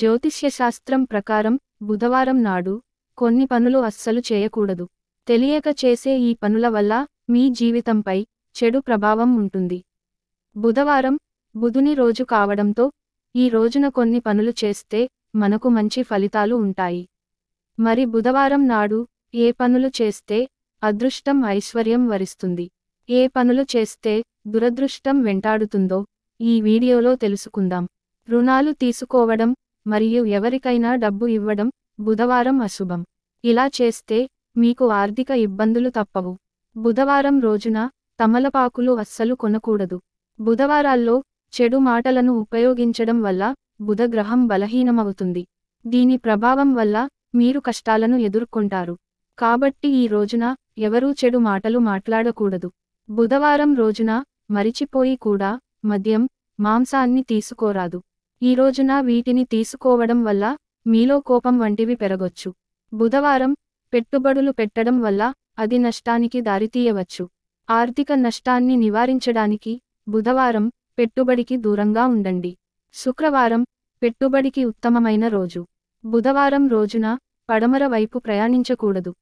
జ్యోతిష్యశాస్త్రం ప్రకారం బుధవారం నాడు కొన్ని పనులు అస్సలు చేయకూడదు తెలియక చేసే ఈ పనుల వల్ల మీ జీవితంపై చెడు ప్రభావం ఉంటుంది బుధవారం బుధుని రోజు కావడంతో ఈ రోజున కొన్ని పనులు చేస్తే మనకు మంచి ఫలితాలు ఉంటాయి మరి బుధవారం నాడు ఏ పనులు చేస్తే అదృష్టం ఐశ్వర్యం వరిస్తుంది ఏ పనులు చేస్తే దురదృష్టం వెంటాడుతుందో ఈ వీడియోలో తెలుసుకుందాం రుణాలు తీసుకోవడం మరియు ఎవరికైనా డబ్బు ఇవ్వడం బుధవారం అశుభం ఇలా చేస్తే మీకు ఆర్థిక ఇబ్బందులు తప్పవు బుధవారం రోజున తమలపాకులు అస్సలు కొనకూడదు బుధవారాల్లో చెడు మాటలను ఉపయోగించడం వల్ల బుధగ్రహం బలహీనమవుతుంది దీని ప్రభావం వల్ల మీరు కష్టాలను ఎదుర్కొంటారు కాబట్టి ఈ రోజున ఎవరూ చెడు మాటలు మాట్లాడకూడదు బుధవారం రోజున మరిచిపోయి కూడా మద్యం మాంసాన్ని తీసుకోరాదు ఈ రోజున వీటిని తీసుకోవడం వల్ల మీలో కోపం వంటివి పెరగొచ్చు బుధవారం పెట్టుబడులు పెట్టడం వల్ల అది నష్టానికి దారితీయవచ్చు ఆర్థిక నష్టాన్ని నివారించడానికి బుధవారం పెట్టుబడికి దూరంగా ఉండండి శుక్రవారం పెట్టుబడికి ఉత్తమమైన రోజు బుధవారం రోజున పడమర వైపు ప్రయాణించకూడదు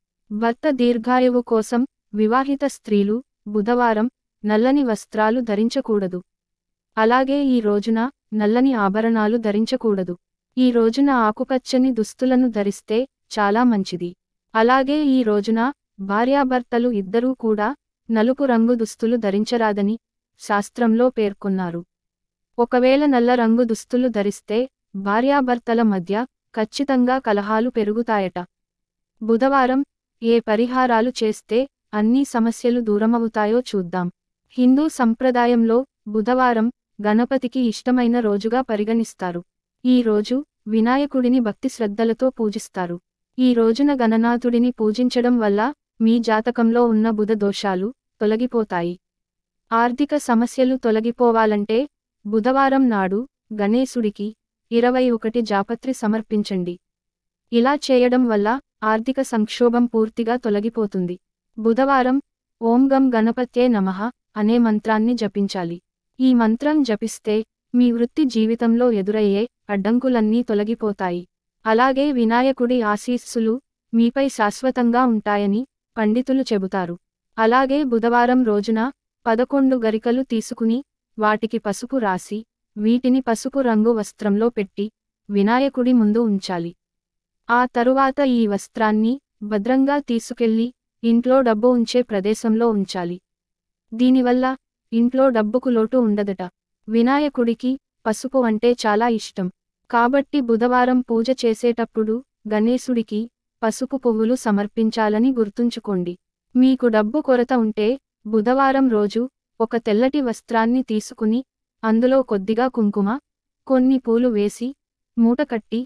భర్త దీర్ఘాయువు కోసం వివాహిత స్త్రీలు బుధవారం నల్లని వస్త్రాలు ధరించకూడదు అలాగే ఈ రోజున నల్లని ఆభరణాలు ధరించకూడదు ఈ రోజున ఆకుపచ్చని దుస్తులను ధరిస్తే చాలా మంచిది అలాగే ఈ రోజున భార్యాభర్తలు ఇద్దరూ కూడా నలుపు రంగు దుస్తులు ధరించరాదని శాస్త్రంలో పేర్కొన్నారు ఒకవేళ నల్ల రంగు దుస్తులు ధరిస్తే భార్యాభర్తల మధ్య ఖచ్చితంగా కలహాలు పెరుగుతాయట బుధవారం ఏ పరిహారాలు చేస్తే అన్ని సమస్యలు దూరమవుతాయో చూద్దాం హిందూ సంప్రదాయంలో బుధవారం గణపతికి ఇష్టమైన రోజుగా పరిగణిస్తారు ఈ రోజు వినాయకుడిని భక్తి శ్రద్ధలతో పూజిస్తారు ఈ రోజున గణనాథుడిని పూజించడం వల్ల మీ జాతకంలో ఉన్న బుధ దోషాలు తొలగిపోతాయి ఆర్థిక సమస్యలు తొలగిపోవాలంటే బుధవారం నాడు గణేశుడికి ఇరవై ఒకటి జాపత్రి సమర్పించండి ఇలా చేయడం వల్ల ఆర్థిక సంక్షోభం పూర్తిగా తొలగిపోతుంది బుధవారం ఓం గం గణపత్యే నమః అనే మంత్రాన్ని జపించాలి ఈ మంత్రం జపిస్తే మీ వృత్తి జీవితంలో ఎదురయ్యే అడ్డంకులన్నీ తొలగిపోతాయి అలాగే వినాయకుడి ఆశీస్సులు మీపై శాశ్వతంగా ఉంటాయని పండితులు చెబుతారు అలాగే బుధవారం రోజున పదకొండు గరికలు తీసుకుని వాటికి పసుపు రాసి వీటిని పసుపు రంగు వస్త్రంలో పెట్టి వినాయకుడి ముందు ఉంచాలి ఆ తరువాత ఈ వస్త్రాన్ని భద్రంగా తీసుకెళ్లి ఇంట్లో డబ్బు ఉంచే ప్రదేశంలో ఉంచాలి దీనివల్ల ఇంట్లో డబ్బుకు లోటు ఉండదట వినాయకుడికి పసుపు అంటే చాలా ఇష్టం కాబట్టి బుధవారం పూజ చేసేటప్పుడు గణేశుడికి పసుపు పువ్వులు సమర్పించాలని గుర్తుంచుకోండి మీకు డబ్బు కొరత ఉంటే బుధవారం రోజు ఒక తెల్లటి వస్త్రాన్ని తీసుకుని అందులో కొద్దిగా కుంకుమ కొన్ని పూలు వేసి మూటకట్టి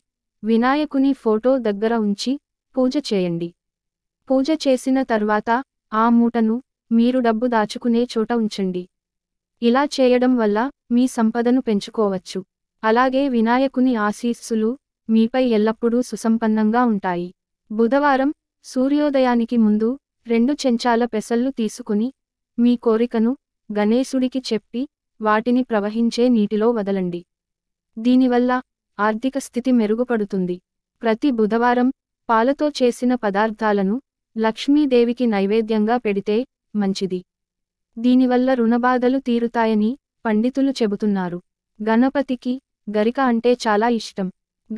వినాయకుని ఫోటో దగ్గర ఉంచి పూజ చేయండి పూజ చేసిన తర్వాత ఆ మూటను మీరు డబ్బు దాచుకునే చోట ఉంచండి ఇలా చేయడం వల్ల మీ సంపదను పెంచుకోవచ్చు అలాగే వినాయకుని ఆశీస్సులు మీపై ఎల్లప్పుడూ సుసంపన్నంగా ఉంటాయి బుధవారం సూర్యోదయానికి ముందు రెండు చెంచాల పెసళ్ళు తీసుకుని మీ కోరికను గణేశుడికి చెప్పి వాటిని ప్రవహించే నీటిలో వదలండి దీనివల్ల ఆర్థిక స్థితి మెరుగుపడుతుంది ప్రతి బుధవారం పాలతో చేసిన పదార్థాలను లక్ష్మీదేవికి నైవేద్యంగా పెడితే మంచిది దీనివల్ల రుణబాధలు తీరుతాయని పండితులు చెబుతున్నారు గణపతికి గరిక అంటే చాలా ఇష్టం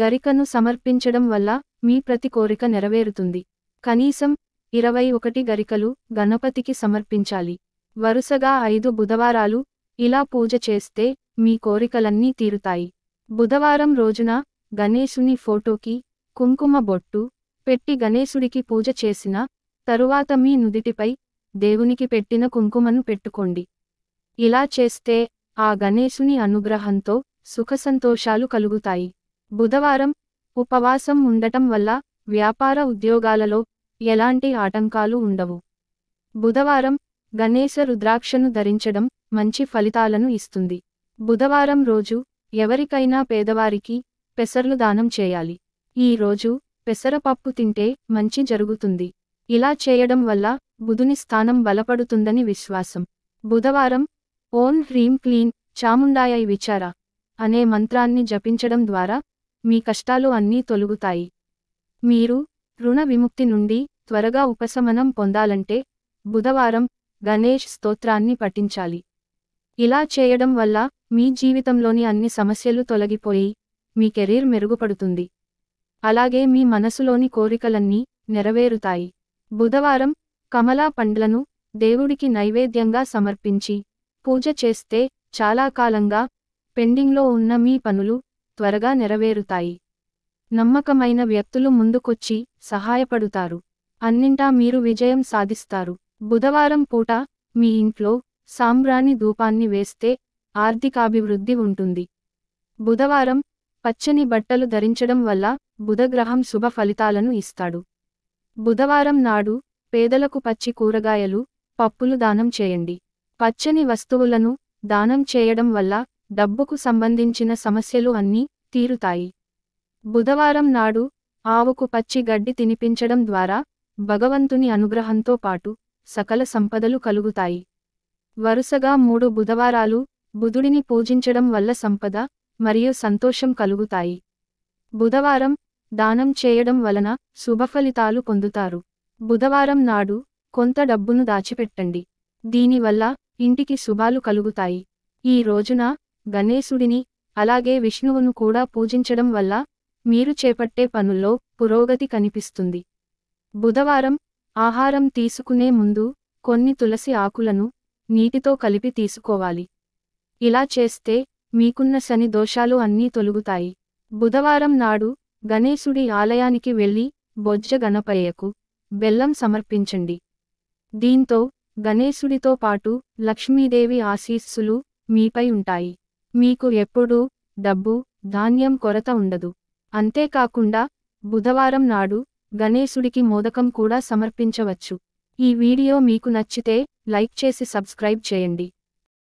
గరికను సమర్పించడం వల్ల మీ ప్రతి కోరిక నెరవేరుతుంది కనీసం ఇరవై ఒకటి గరికలు గణపతికి సమర్పించాలి వరుసగా ఐదు బుధవారాలు ఇలా పూజ చేస్తే మీ కోరికలన్నీ తీరుతాయి బుధవారం రోజున గణేశుని ఫోటోకి కుంకుమ బొట్టు పెట్టి గణేశుడికి పూజ చేసిన తరువాత మీ నుదిటిపై దేవునికి పెట్టిన కుంకుమను పెట్టుకోండి ఇలా చేస్తే ఆ గణేశుని అనుగ్రహంతో సుఖసంతోషాలు కలుగుతాయి బుధవారం ఉపవాసం ఉండటం వల్ల వ్యాపార ఉద్యోగాలలో ఎలాంటి ఆటంకాలు ఉండవు బుధవారం గణేశ రుద్రాక్షను ధరించడం మంచి ఫలితాలను ఇస్తుంది బుధవారం రోజు ఎవరికైనా పేదవారికి పెసర్లు దానం చేయాలి ఈ రోజు పెసరపప్పు తింటే మంచి జరుగుతుంది ఇలా చేయడం వల్ల బుధుని స్థానం బలపడుతుందని విశ్వాసం బుధవారం ఓం హ్రీం క్లీన్ చాముండాయై విచార అనే మంత్రాన్ని జపించడం ద్వారా మీ కష్టాలు అన్నీ తొలుగుతాయి మీరు రుణ విముక్తి నుండి త్వరగా ఉపశమనం పొందాలంటే బుధవారం గణేష్ స్తోత్రాన్ని పఠించాలి ఇలా చేయడం వల్ల మీ జీవితంలోని అన్ని సమస్యలు తొలగిపోయి మీ కెరీర్ మెరుగుపడుతుంది అలాగే మీ మనసులోని కోరికలన్నీ నెరవేరుతాయి బుధవారం కమలా పండ్లను దేవుడికి నైవేద్యంగా సమర్పించి పూజ చేస్తే చాలా కాలంగా పెండింగ్లో ఉన్న మీ పనులు త్వరగా నెరవేరుతాయి నమ్మకమైన వ్యక్తులు ముందుకొచ్చి సహాయపడుతారు అన్నింటా మీరు విజయం సాధిస్తారు బుధవారం పూట మీ ఇంట్లో సాంబ్రాణి ధూపాన్ని వేస్తే ఆర్థికాభివృద్ధి ఉంటుంది బుధవారం పచ్చని బట్టలు ధరించడం వల్ల బుధగ్రహం శుభ ఫలితాలను ఇస్తాడు బుధవారం నాడు పేదలకు పచ్చి కూరగాయలు పప్పులు దానం చేయండి పచ్చని వస్తువులను దానం చేయడం వల్ల డబ్బుకు సంబంధించిన సమస్యలు అన్నీ తీరుతాయి బుధవారం నాడు ఆవుకు పచ్చి గడ్డి తినిపించడం ద్వారా భగవంతుని అనుగ్రహంతో పాటు సకల సంపదలు కలుగుతాయి వరుసగా మూడు బుధవారాలు బుధుడిని పూజించడం వల్ల సంపద మరియు సంతోషం కలుగుతాయి బుధవారం దానం చేయడం వలన శుభఫలితాలు పొందుతారు బుధవారం నాడు కొంత డబ్బును దాచిపెట్టండి దీనివల్ల ఇంటికి శుభాలు కలుగుతాయి ఈ రోజున గణేశుడిని అలాగే విష్ణువును కూడా పూజించడం వల్ల మీరు చేపట్టే పనుల్లో పురోగతి కనిపిస్తుంది బుధవారం ఆహారం తీసుకునే ముందు కొన్ని తులసి ఆకులను నీటితో కలిపి తీసుకోవాలి ఇలా చేస్తే మీకున్న శని దోషాలు అన్నీ తొలుగుతాయి బుధవారం నాడు గణేశుడి ఆలయానికి వెళ్ళి బొజ్జ గణపయ్యకు బెల్లం సమర్పించండి దీంతో గణేశుడితో పాటు లక్ష్మీదేవి ఆశీస్సులు మీపై ఉంటాయి మీకు ఎప్పుడూ డబ్బు ధాన్యం కొరత ఉండదు అంతేకాకుండా బుధవారం నాడు గణేశుడికి మోదకం కూడా సమర్పించవచ్చు ఈ వీడియో మీకు నచ్చితే లైక్ చేసి సబ్స్క్రైబ్ చేయండి